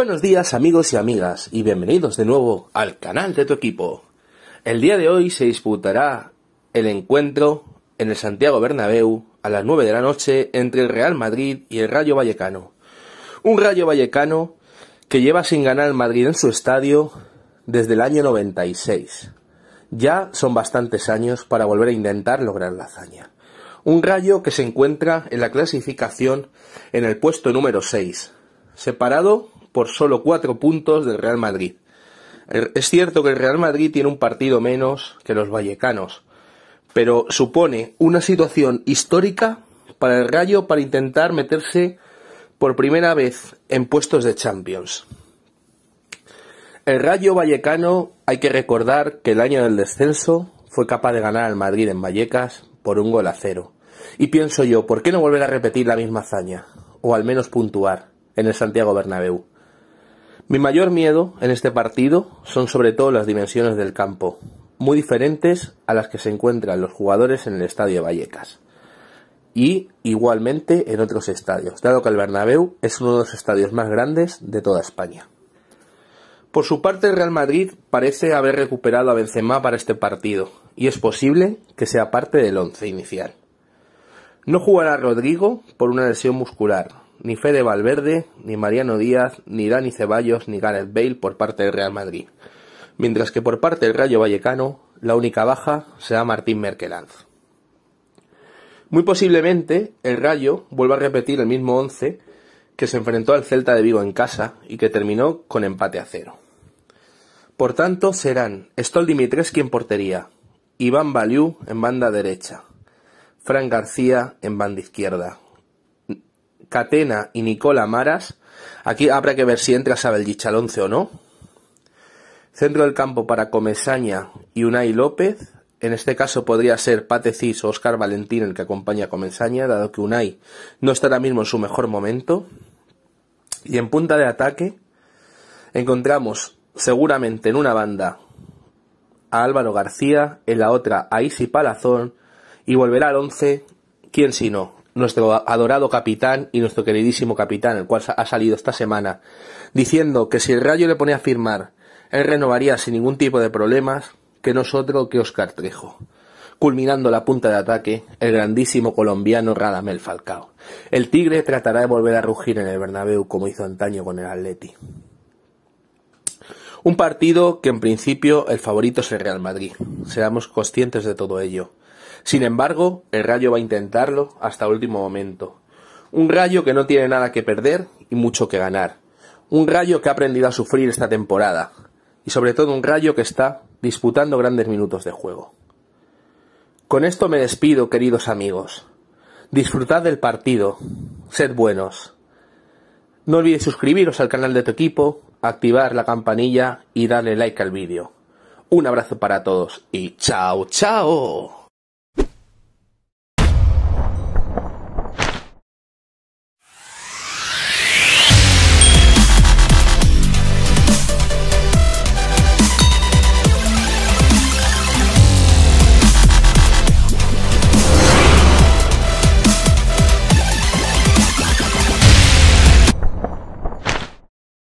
Buenos días amigos y amigas y bienvenidos de nuevo al canal de tu equipo. El día de hoy se disputará el encuentro en el Santiago Bernabéu a las 9 de la noche entre el Real Madrid y el Rayo Vallecano. Un Rayo Vallecano que lleva sin ganar el Madrid en su estadio desde el año 96. Ya son bastantes años para volver a intentar lograr la hazaña. Un Rayo que se encuentra en la clasificación en el puesto número 6, separado por solo cuatro puntos del Real Madrid. Er, es cierto que el Real Madrid tiene un partido menos que los vallecanos, pero supone una situación histórica para el Rayo para intentar meterse por primera vez en puestos de Champions. El Rayo Vallecano, hay que recordar que el año del descenso fue capaz de ganar al Madrid en Vallecas por un gol a cero. Y pienso yo, ¿por qué no volver a repetir la misma hazaña? O al menos puntuar en el Santiago Bernabéu. Mi mayor miedo en este partido son sobre todo las dimensiones del campo, muy diferentes a las que se encuentran los jugadores en el estadio Vallecas y igualmente en otros estadios, dado que el Bernabéu es uno de los estadios más grandes de toda España. Por su parte, el Real Madrid parece haber recuperado a Benzema para este partido y es posible que sea parte del once inicial. No jugará Rodrigo por una lesión muscular, ni Fede Valverde, ni Mariano Díaz, ni Dani Ceballos, ni Gareth Bale por parte del Real Madrid. Mientras que por parte del Rayo Vallecano, la única baja será Martín Merkelanz. Muy posiblemente el Rayo vuelva a repetir el mismo once que se enfrentó al Celta de Vigo en casa y que terminó con empate a cero. Por tanto, serán Stol Dimitrescu quien portería, Iván Baliú en banda derecha, Fran García en banda izquierda, Catena y Nicola Maras. Aquí habrá que ver si entra Sabel 11 o no. Centro del campo para Comesaña y Unai López. En este caso podría ser Cis o Oscar Valentín el que acompaña a Comesaña, dado que Unai no está ahora mismo en su mejor momento. Y en punta de ataque encontramos seguramente en una banda a Álvaro García, en la otra a Isi Palazón y volverá al 11, quién si no, nuestro adorado capitán y nuestro queridísimo capitán, el cual ha salido esta semana, diciendo que si el Rayo le pone a firmar, él renovaría sin ningún tipo de problemas, que nosotros que Oscar Trejo. Culminando la punta de ataque, el grandísimo colombiano Radamel Falcao. El Tigre tratará de volver a rugir en el Bernabéu como hizo antaño con el Atleti. Un partido que en principio el favorito es el Real Madrid. Seamos conscientes de todo ello. Sin embargo, el Rayo va a intentarlo hasta el último momento. Un Rayo que no tiene nada que perder y mucho que ganar. Un Rayo que ha aprendido a sufrir esta temporada. Y sobre todo un Rayo que está disputando grandes minutos de juego. Con esto me despido, queridos amigos. Disfrutad del partido. Sed buenos. No olvides suscribiros al canal de tu equipo, activar la campanilla y darle like al vídeo. Un abrazo para todos y chao, chao.